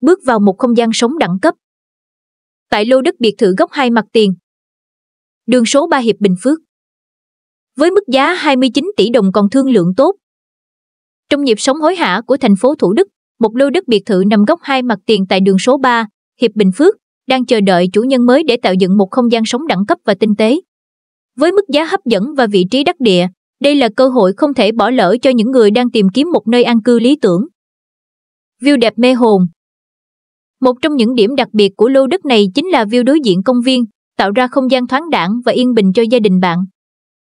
bước vào một không gian sống đẳng cấp. Tại lô đất biệt thự góc hai mặt tiền, đường số 3 Hiệp Bình Phước. Với mức giá 29 tỷ đồng còn thương lượng tốt. Trong nhịp sống hối hả của thành phố Thủ Đức, một lô đất biệt thự nằm góc hai mặt tiền tại đường số 3, Hiệp Bình Phước, đang chờ đợi chủ nhân mới để tạo dựng một không gian sống đẳng cấp và tinh tế. Với mức giá hấp dẫn và vị trí đắc địa, đây là cơ hội không thể bỏ lỡ cho những người đang tìm kiếm một nơi an cư lý tưởng. View đẹp mê hồn, một trong những điểm đặc biệt của lô đất này chính là view đối diện công viên, tạo ra không gian thoáng đãng và yên bình cho gia đình bạn.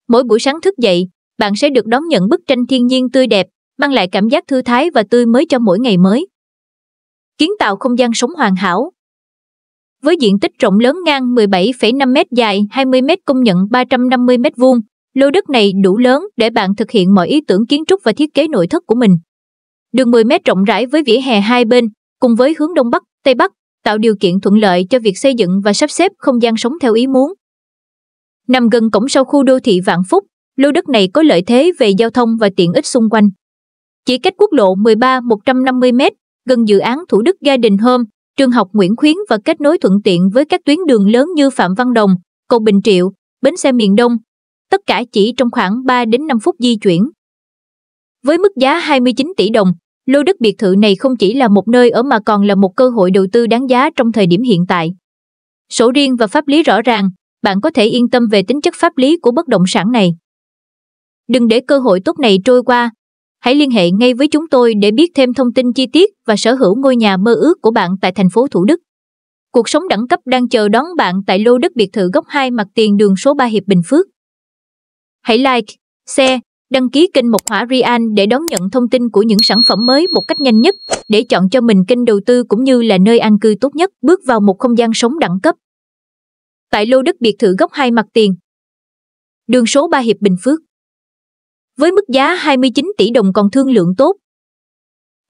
Mỗi buổi sáng thức dậy, bạn sẽ được đón nhận bức tranh thiên nhiên tươi đẹp, mang lại cảm giác thư thái và tươi mới cho mỗi ngày mới. Kiến tạo không gian sống hoàn hảo Với diện tích rộng lớn ngang 17,5m dài 20m công nhận 350m2, lô đất này đủ lớn để bạn thực hiện mọi ý tưởng kiến trúc và thiết kế nội thất của mình. Đường 10m rộng rãi với vỉa hè hai bên, cùng với hướng đông bắc Tây Bắc, tạo điều kiện thuận lợi cho việc xây dựng và sắp xếp không gian sống theo ý muốn. Nằm gần cổng sau khu đô thị Vạn Phúc, lô đất này có lợi thế về giao thông và tiện ích xung quanh. Chỉ cách quốc lộ 13 150m, gần dự án Thủ Đức gia đình Home, trường học Nguyễn Khuyến và kết nối thuận tiện với các tuyến đường lớn như Phạm Văn Đồng, cầu Bình Triệu, bến xe miền Đông. Tất cả chỉ trong khoảng 3 đến 5 phút di chuyển. Với mức giá 29 tỷ đồng, Lô đất biệt thự này không chỉ là một nơi ở mà còn là một cơ hội đầu tư đáng giá trong thời điểm hiện tại. Sổ riêng và pháp lý rõ ràng, bạn có thể yên tâm về tính chất pháp lý của bất động sản này. Đừng để cơ hội tốt này trôi qua. Hãy liên hệ ngay với chúng tôi để biết thêm thông tin chi tiết và sở hữu ngôi nhà mơ ước của bạn tại thành phố Thủ Đức. Cuộc sống đẳng cấp đang chờ đón bạn tại lô đất biệt thự góc 2 mặt tiền đường số 3 Hiệp Bình Phước. Hãy like, share Đăng ký kênh Mộc Hỏa Real để đón nhận thông tin của những sản phẩm mới một cách nhanh nhất, để chọn cho mình kênh đầu tư cũng như là nơi an cư tốt nhất, bước vào một không gian sống đẳng cấp. Tại lô đất biệt thự góc hai mặt tiền, đường số 3 Hiệp Bình Phước. Với mức giá 29 tỷ đồng còn thương lượng tốt.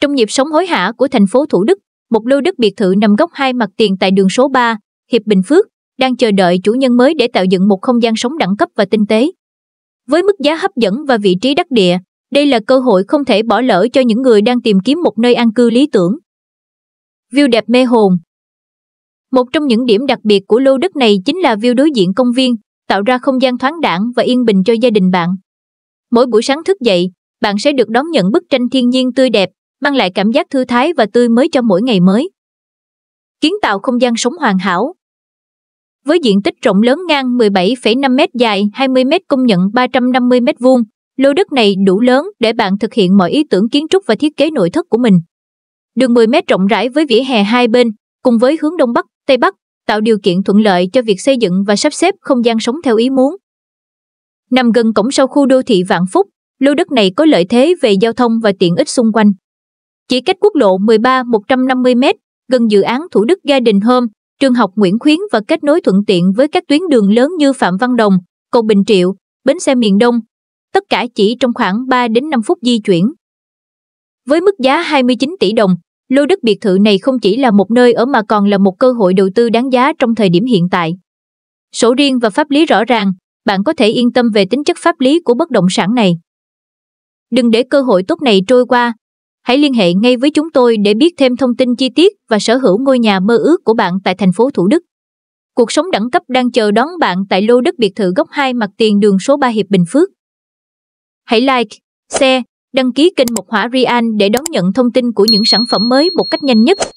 Trong nhịp sống hối hả của thành phố Thủ Đức, một lô đất biệt thự nằm góc hai mặt tiền tại đường số 3, Hiệp Bình Phước, đang chờ đợi chủ nhân mới để tạo dựng một không gian sống đẳng cấp và tinh tế. Với mức giá hấp dẫn và vị trí đắc địa, đây là cơ hội không thể bỏ lỡ cho những người đang tìm kiếm một nơi an cư lý tưởng. View đẹp mê hồn Một trong những điểm đặc biệt của lô đất này chính là view đối diện công viên, tạo ra không gian thoáng đãng và yên bình cho gia đình bạn. Mỗi buổi sáng thức dậy, bạn sẽ được đón nhận bức tranh thiên nhiên tươi đẹp, mang lại cảm giác thư thái và tươi mới cho mỗi ngày mới. Kiến tạo không gian sống hoàn hảo với diện tích rộng lớn ngang 17,5 m dài 20 m công nhận 350 m vuông. Lô đất này đủ lớn để bạn thực hiện mọi ý tưởng kiến trúc và thiết kế nội thất của mình. Đường 10 m rộng rãi với vỉa hè hai bên, cùng với hướng đông bắc, tây bắc, tạo điều kiện thuận lợi cho việc xây dựng và sắp xếp không gian sống theo ý muốn. Nằm gần cổng sau khu đô thị Vạn Phúc, lô đất này có lợi thế về giao thông và tiện ích xung quanh. Chỉ cách quốc lộ 13 150m, gần dự án Thủ Đức Gia Đình Home, trường học Nguyễn Khuyến và kết nối thuận tiện với các tuyến đường lớn như Phạm Văn Đồng, cầu Bình Triệu, bến xe miền Đông. Tất cả chỉ trong khoảng 3 đến 5 phút di chuyển. Với mức giá 29 tỷ đồng, lô đất biệt thự này không chỉ là một nơi ở mà còn là một cơ hội đầu tư đáng giá trong thời điểm hiện tại. Sổ riêng và pháp lý rõ ràng, bạn có thể yên tâm về tính chất pháp lý của bất động sản này. Đừng để cơ hội tốt này trôi qua, Hãy liên hệ ngay với chúng tôi để biết thêm thông tin chi tiết và sở hữu ngôi nhà mơ ước của bạn tại thành phố Thủ Đức. Cuộc sống đẳng cấp đang chờ đón bạn tại lô đất biệt thự góc 2 mặt tiền đường số 3 Hiệp Bình Phước. Hãy like, share, đăng ký kênh Mộc Hỏa Rian để đón nhận thông tin của những sản phẩm mới một cách nhanh nhất.